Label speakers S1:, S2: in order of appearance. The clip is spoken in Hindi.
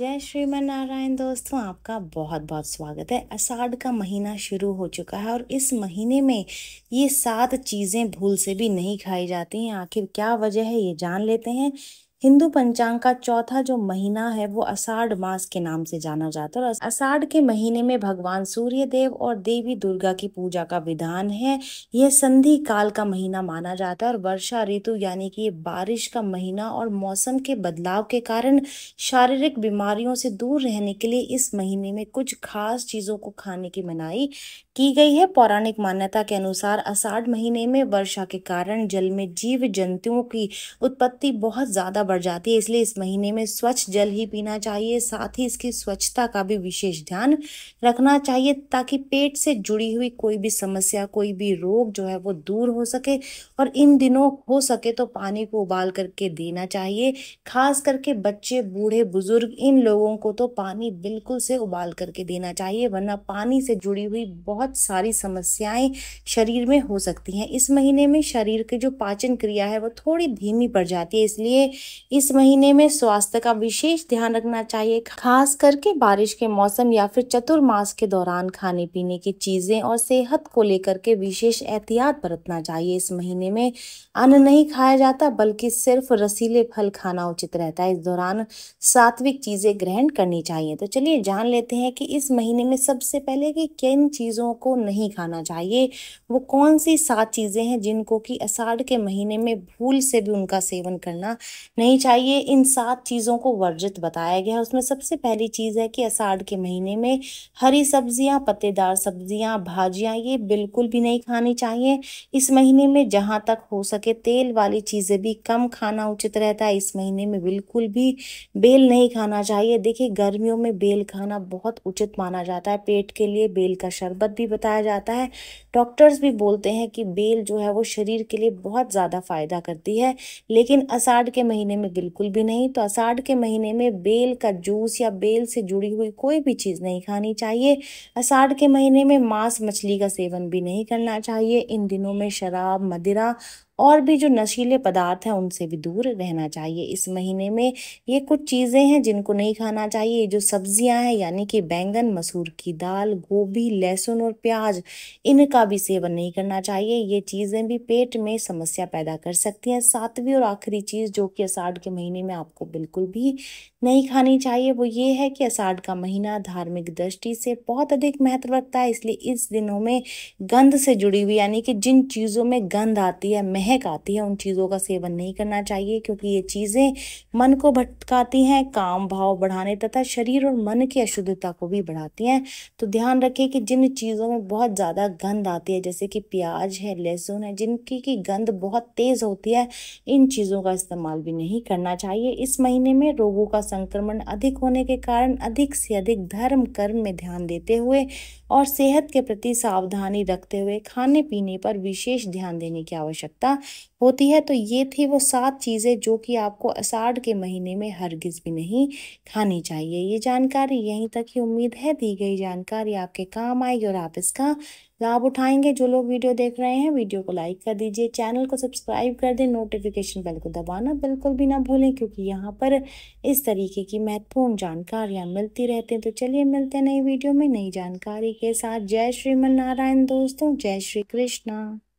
S1: जय श्रीमनारायण दोस्तों आपका बहुत बहुत स्वागत है अषाढ़ का महीना शुरू हो चुका है और इस महीने में ये सात चीज़ें भूल से भी नहीं खाई जाती हैं आखिर क्या वजह है ये जान लेते हैं हिंदू पंचांग का चौथा जो महीना है वो अषाढ़ मास के नाम से जाना जाता है और अषाढ़ के महीने में भगवान सूर्य देव और देवी दुर्गा की पूजा का विधान है यह संधि काल का महीना माना जाता है और वर्षा ऋतु यानी कि बारिश का महीना और मौसम के बदलाव के कारण शारीरिक बीमारियों से दूर रहने के लिए इस महीने में कुछ खास चीज़ों को खाने की मनाही की गई है पौराणिक मान्यता के अनुसार आषाढ़ महीने में वर्षा के कारण जल में जीव जंतुओं की उत्पत्ति बहुत ज़्यादा बढ़ जाती है इसलिए इस महीने में स्वच्छ जल ही पीना चाहिए साथ ही इसकी स्वच्छता का भी विशेष ध्यान रखना चाहिए ताकि पेट से जुड़ी हुई कोई भी समस्या कोई भी रोग जो है वो दूर हो सके और इन दिनों हो सके तो पानी को उबाल करके देना चाहिए खास करके बच्चे बूढ़े बुजुर्ग इन लोगों को तो पानी बिल्कुल से उबाल करके देना चाहिए वरना पानी से जुड़ी हुई बहुत बहुत सारी समस्याएं शरीर में हो सकती हैं इस महीने में शरीर की जो पाचन क्रिया है वो थोड़ी धीमी पड़ जाती है इसलिए इस महीने में स्वास्थ्य का विशेष ध्यान रखना चाहिए खास करके बारिश के मौसम या फिर चतुर्मास के दौरान खाने पीने की चीज़ें और सेहत को लेकर के विशेष एहतियात बरतना चाहिए इस महीने में अन्न नहीं खाया जाता बल्कि सिर्फ रसीले फल खाना उचित रहता है इस दौरान सात्विक चीज़ें ग्रहण करनी चाहिए तो चलिए जान लेते हैं कि इस महीने में सबसे पहले कि किन चीज़ों चीज़ों को नहीं खाना चाहिए वो कौन सी सात चीज़ें हैं जिनको कि अषाढ़ के महीने में भूल से भी उनका सेवन करना नहीं चाहिए इन सात चीज़ों को वर्जित बताया गया है उसमें सबसे पहली चीज़ है कि अषाढ़ के महीने में हरी सब्जियां पत्तेदार सब्जियां भाजियां ये बिल्कुल भी नहीं खानी चाहिए इस महीने में जहाँ तक हो सके तेल वाली चीज़ें भी कम खाना उचित रहता है इस महीने में बिल्कुल भी बेल नहीं खाना चाहिए देखिए गर्मियों में बेल खाना बहुत उचित माना जाता है पेट के लिए बेल का शरबत भी बताया जाता है डॉक्टर्स भी बोलते हैं कि बेल जो है वो शरीर के लिए बहुत ज़्यादा फ़ायदा करती है लेकिन अषाढ़ के महीने में बिल्कुल भी नहीं तो अषाढ़ के महीने में बेल का जूस या बेल से जुड़ी हुई कोई भी चीज़ नहीं खानी चाहिए अषाढ़ के महीने में मांस मछली का सेवन भी नहीं करना चाहिए इन दिनों में शराब मदिरा और भी जो नशीले पदार्थ हैं उनसे भी दूर रहना चाहिए इस महीने में ये कुछ चीज़ें हैं जिनको नहीं खाना चाहिए जो सब्जियां हैं यानी कि बैंगन मसूर की दाल गोभी लहसुन और प्याज इनका भी सेवन नहीं करना चाहिए ये चीज़ें भी पेट में समस्या पैदा कर सकती हैं सातवीं और आखिरी चीज़ जो कि अषाढ़ के महीने में आपको बिल्कुल भी नहीं खानी चाहिए वो ये है कि अषाढ़ का महीना धार्मिक दृष्टि से बहुत अधिक महत्व रखता है इसलिए इस दिनों में गंध से जुड़ी हुई यानी कि जिन चीज़ों में गंध आती है मह महक आती है उन चीज़ों का सेवन नहीं करना चाहिए क्योंकि ये चीज़ें मन को भटकाती हैं काम भाव बढ़ाने तथा शरीर और मन की अशुद्धता को भी बढ़ाती हैं तो ध्यान रखें कि जिन चीज़ों में बहुत ज़्यादा गंध आती है जैसे कि प्याज है लहसुन है जिनकी की गंध बहुत तेज़ होती है इन चीज़ों का इस्तेमाल भी नहीं करना चाहिए इस महीने में रोगों का संक्रमण अधिक होने के कारण अधिक से अधिक धर्म कर्म में ध्यान देते हुए और सेहत के प्रति सावधानी रखते हुए खाने पीने पर विशेष ध्यान देने की आवश्यकता होती है तो ये थी वो सात चीज़ें जो कि आपको अषाढ़ के महीने में हरगिज़ भी नहीं खानी चाहिए ये जानकारी यहीं तक ही उम्मीद है दी गई जानकारी आपके काम आएगी और आप इसका लाभ तो आप उठाएंगे जो लोग वीडियो देख रहे हैं वीडियो को लाइक कर दीजिए चैनल को सब्सक्राइब कर दें नोटिफिकेशन बेल को दबाना बिल्कुल भी ना भूलें क्योंकि यहाँ पर इस तरीके की महत्वपूर्ण जानकारियाँ मिलती रहती हैं तो चलिए मिलते हैं नई वीडियो में नई जानकारी के साथ जय श्री मन नारायण दोस्तों जय श्री कृष्णा